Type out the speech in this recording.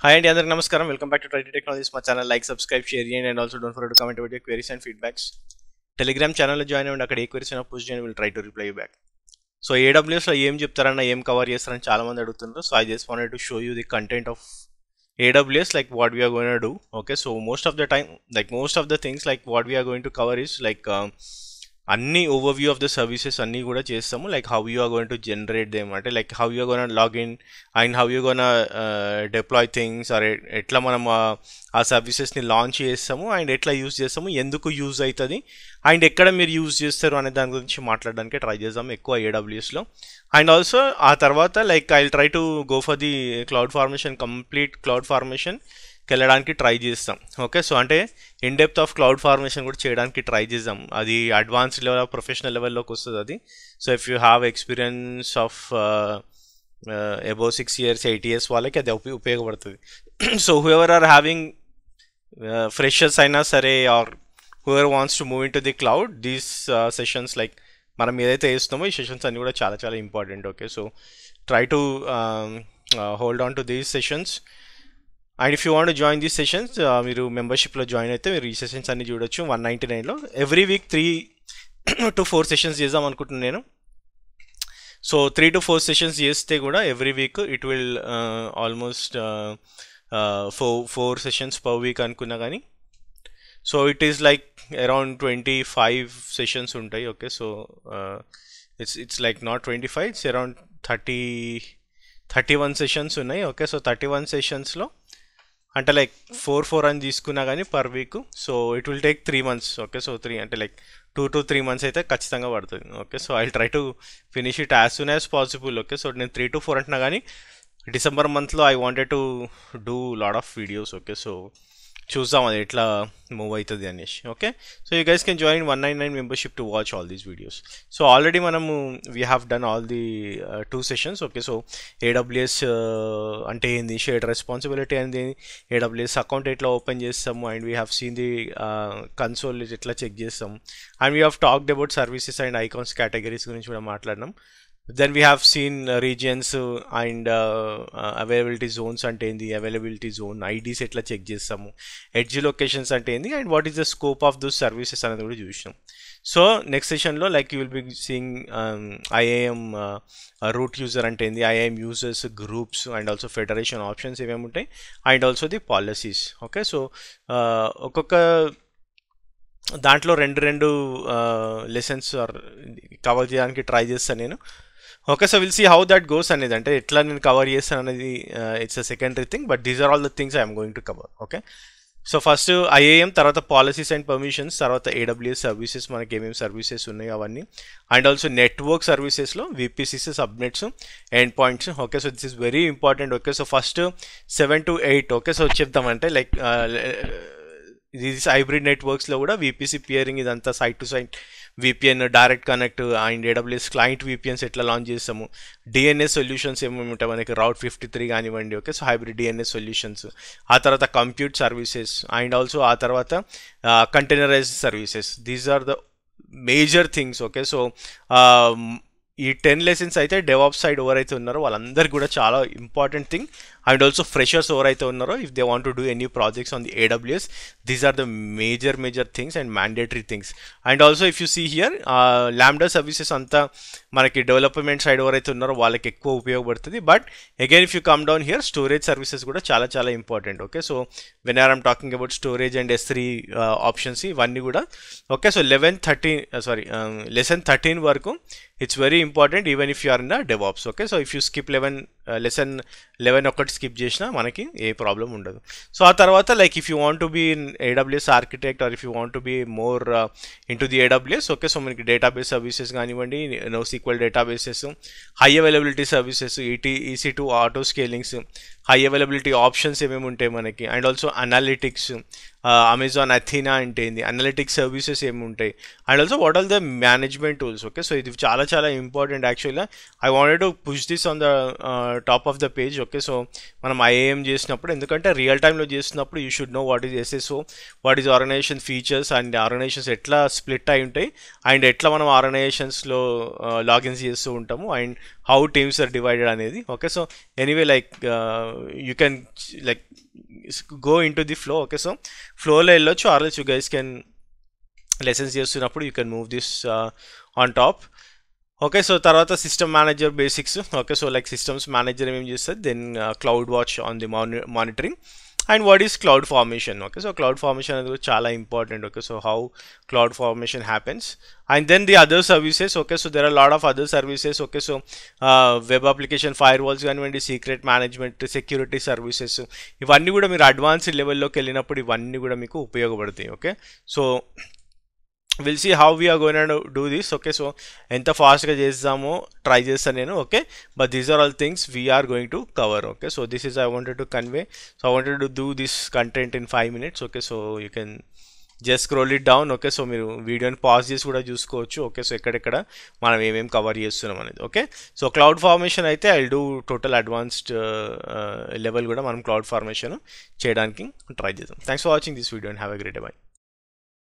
Hi అండి అందరికి నమస్కారం welcome back to Traity technologies మా ఛానల్ లైక్ సబ్స్క్రైబ్ షేర్ చేయండి and also don't for to comment our queries and feedbacks Telegram ఛానల్లో join అవ్వండి అక్కడ ఏ క్వరీస్ అయినా పోస్ట్ చేయండి will try to reply back so ఏడబ్ల్యూఎస్లో ఏం చెప్తారన్న ఏం కవర్ చేస్తారని చాలామంది అడుగుతున్నారు so I just wanted to show you the content of AWS like what we're going going to do okay so most of the time like most of the things like what we are going to cover um, అన్ని overview of the services అన్నీ కూడా చేస్తాము like how you are going to generate them అంటే like how you gonna login and how you gonna deploy things అరే ఎట్లా మనం uh, ఆ సర్వీసెస్ని లాంచ్ చేస్తాము అండ్ ఎట్లా యూజ్ చేస్తాము ఎందుకు యూజ్ అవుతుంది అండ్ ఎక్కడ మీరు యూజ్ చేస్తారు అనే దాని గురించి మాట్లాడడానికి ట్రై చేద్దాం ఎక్కువ ఏడబ్ల్యూఎస్లో అండ్ ఆల్సో ఆ తర్వాత like I try to go for the cloud formation complete cloud formation వెళ్ళడానికి ట్రై చేస్తాం ఓకే సో అంటే in depth of cloud formation కూడా చేయడానికి ట్రై చేద్దాం అది అడ్వాన్స్డ్ లెవెల్ ఆఫ్ ప్రొఫెషనల్ లెవెల్లోకి వస్తుంది అది so if you have experience of about six years eight years వాళ్ళకి అది ఉపయోగపడుతుంది so whoever are having freshers అయినా సరే or whoever wants to move into the cloud these sessions like మనం ఏదైతే వేస్తున్నామో ఈ సెషన్స్ అన్నీ కూడా చాలా చాలా important okay so try to hold on to these sessions and if you want join these sessions మీరు మెంబర్షిప్లో జాయిన్ అయితే మీరు ఈ సెషన్స్ అన్ని చూడొచ్చు వన్ నైంటీ నైన్లో every week three to four sessions చేద్దాం అనుకుంటున్నాను నేను so three to four sessions చేస్తే కూడా every week it will almost four four sessions per week అనుకున్నా కానీ so it is like around twenty five sessions ఉంటాయి okay so it's it's like not twenty five it's around thirty thirty one sessions ఉన్నాయి okay so thirty one సెషన్స్లో అంటే like four four అని తీసుకున్నా కానీ per week so it will take three months okay so three అంటే like two to three months అయితే ఖచ్చితంగా పడుతుంది okay so I try to finish it as soon as possible okay so నేను three to four అంటున్నా కానీ December మంత్లో I wanted to do lot of videos okay so చూద్దాం అది ఎట్లా మూవ్ అవుతుంది అనేసి okay so you guys can join one nine nine membership to watch all these videos so already మనము we have done all the two sessions okay so AWS అంటే ఏంది shared responsibility అనేది AWS account ఎట్లా open చేస్తాము and we have seen the console ఎట్లా check చేస్తాము and we have talked about services and icons categories గురించి కూడా మాట్లాడినాం then we have seen regions and availability zones అంటే ఏంది అవైలబిలిటీ జోన్ ఐడీస్ ఎట్లా చెక్ చేస్తాము ఎడ్జ్ లొకేషన్స్ అంటే ఏంది and what is the scope of those services అనేది కూడా చూసినాం సో నెక్స్ట్ సెషన్లో like you will be seeing IAM root user అంటే ఏంది IAM users groups and also federation options ఏమేమి ఉంటాయి and also the policies okay so ఒక్కొక్క దాంట్లో రెండు రెండు లెసన్స్ uh, కవర్ చేయడానికి ట్రై చేస్తాను నేను okay so will see how that goes అనేది అంటే ఎట్లా నేను కవర్ చేస్తాను అనేది it's a secondary thing but these are all the things I'm going to cover okay so first IAM తర్వాత పాలసీస్ అండ్ పర్మిషన్స్ తర్వాత ఏడబ్ల్యూఎస్ సర్వీసెస్ మనకి ఏమేమి సర్వీసెస్ ఉన్నాయి అవన్నీ అండ్ ఆల్సో నెట్వర్క్ సర్వీసెస్లో VPCs subnets end points okay so this is very important okay so first seven to eight okay so చెప్తామంటే like this hybrid నెట్వర్క్స్లో కూడా విపిసి పియరింగ్ ఇదంతా side to side VPN direct connect and AWS client VPNs ఎట్లా launch చేస్తాము DNS solutions ఏమేమి ఉంటాయి మనకి route fifty three కానివ్వండి okay so hybrid DNS solutions ఆ తర్వాత కంప్యూట్ సర్వీసెస్ అండ్ ఆల్సో ఆ తర్వాత containerize services these are the major things okay so ఈ టెన్ లెసన్స్ అయితే డెవాప్ సైడ్ ఎవరైతే ఉన్నారో వాళ్ళందరికీ కూడా చాలా important thing and also freshers ఎవరైతే ఉన్నారో if they want to do any projects on the AWS these are the major major things and mandatory things and also if you see here Lambda services అంతా మనకి development side ఎవరైతే ఉన్నారో వాళ్ళకి ఎక్కువ ఉపయోగపడుతుంది but again if you come down here storage services కూడా చాలా చాలా important okay so when are I'm talking about storage and S three options ఇవన్నీ కూడా okay so eleven thirteen sorry lesson thirteen వరకు it's very important even if you are in DevOps okay so if you skip eleven lesson eleven ఒక్కటి skip చేసినా మనకి ఏ problem ఉండదు so ఆ తర్వాత like if you want to be AWS architect or if you want to be more into the AWS okay so మనకి database services కానివ్వండి no SQL databases high availability services ET EC two auto స్కేలింగ్స్ high availability options ఏమేమి ఉంటాయి మనకి and also analytics Amazon Athena అంటే ఏంది analytic services ఏమి ఉంటాయి and also what all the management tools okay so ఇది చాలా చాలా ఇంపార్టెంట్ యాక్చువల్గా I wanted to push this on the top of the page okay so మనం ఐఏఎం చేసినప్పుడు ఎందుకంటే రియల్ టైంలో చేసినప్పుడు you should know what is SSO what is organization features and organizations ఎట్లా స్ప్లిట్ అయి ఉంటాయి అండ్ ఎట్లా మనం ఆర్గనైజేషన్స్లో లాగిన్స్ చేస్తూ ఉంటాము and how teams are divided అనేది okay so anyway like you can like go into the flow okay so ఫ్లోలో వెళ్ళొచ్చు or you guys can lessons చేస్తున్నప్పుడు you can move this on top okay so తర్వాత system manager basics okay so like systems manager ఏం చేస్తుంది then cloud watch on the monitoring and what is cloud formation okay so cloud formation is chala important okay so how cloud formation happens and then the other services okay so there are a lot of other services okay so uh, web application firewalls కానివ్వండి secret management security services ఇవన్నీ కూడా మీరు advanced లెవెల్లోకి వెళ్ళినప్పుడు ఇవన్నీ కూడా మీకు ఉపయోగపడతాయి Okay, so. Will see how we're going and do this okay so ఎంత ఫాస్ట్గా చేస్తామో ట్రై చేస్తాను నేను okay but these are all things we're going to cover okay so this is I wanted to convey so I wanted to do this content in five minutes okay so you can just scroll it down okay so మీరు వీడియోని pause చేసి కూడా చూసుకోవచ్చు okay so ఎక్కడెక్కడ మనం ఏమేమి cover చేస్తున్నాం అనేది ఓకే సో క్లౌడ్ ఫార్మేషన్ అయితే I do total advanced level కూడా మనం క్లౌడ్ ఫార్మేషన్ చేయడానికి ట్రై చేద్దాం thanks for watching this video and have a great by